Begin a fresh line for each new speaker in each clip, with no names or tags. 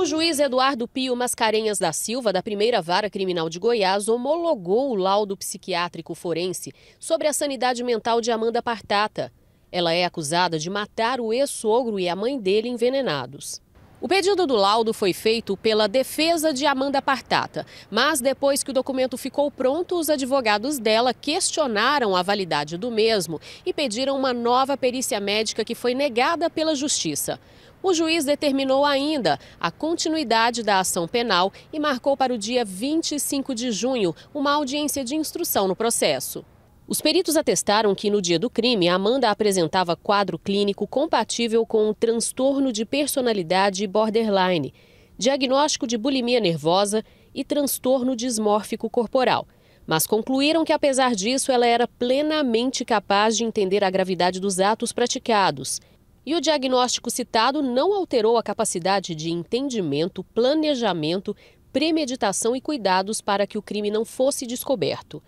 O juiz Eduardo Pio Mascarenhas da Silva, da primeira vara criminal de Goiás, homologou o laudo psiquiátrico forense sobre a sanidade mental de Amanda Partata. Ela é acusada de matar o ex-sogro e a mãe dele envenenados. O pedido do laudo foi feito pela defesa de Amanda Partata, mas depois que o documento ficou pronto, os advogados dela questionaram a validade do mesmo e pediram uma nova perícia médica que foi negada pela justiça. O juiz determinou ainda a continuidade da ação penal e marcou para o dia 25 de junho uma audiência de instrução no processo. Os peritos atestaram que no dia do crime, Amanda apresentava quadro clínico compatível com o transtorno de personalidade borderline, diagnóstico de bulimia nervosa e transtorno dismórfico corporal. Mas concluíram que, apesar disso, ela era plenamente capaz de entender a gravidade dos atos praticados e o diagnóstico citado não alterou a capacidade de entendimento, planejamento, premeditação e cuidados para que o crime não fosse descoberto.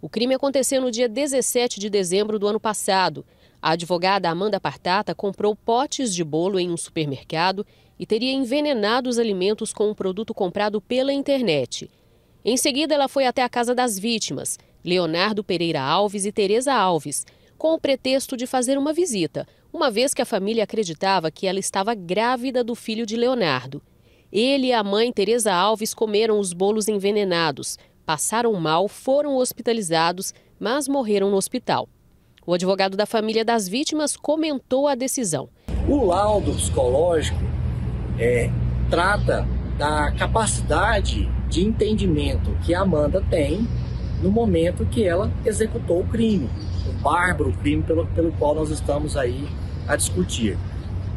O crime aconteceu no dia 17 de dezembro do ano passado. A advogada Amanda Partata comprou potes de bolo em um supermercado e teria envenenado os alimentos com um produto comprado pela internet. Em seguida, ela foi até a casa das vítimas, Leonardo Pereira Alves e Tereza Alves, com o pretexto de fazer uma visita, uma vez que a família acreditava que ela estava grávida do filho de Leonardo. Ele e a mãe, Tereza Alves, comeram os bolos envenenados, passaram mal, foram hospitalizados, mas morreram no hospital. O advogado da família das vítimas comentou a decisão.
O laudo psicológico é, trata da capacidade de entendimento que a Amanda tem no momento que ela executou o crime, o bárbaro crime pelo, pelo qual nós estamos aí a discutir.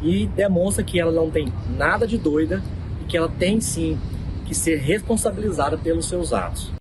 E demonstra que ela não tem nada de doida e que ela tem sim que ser responsabilizada pelos seus atos.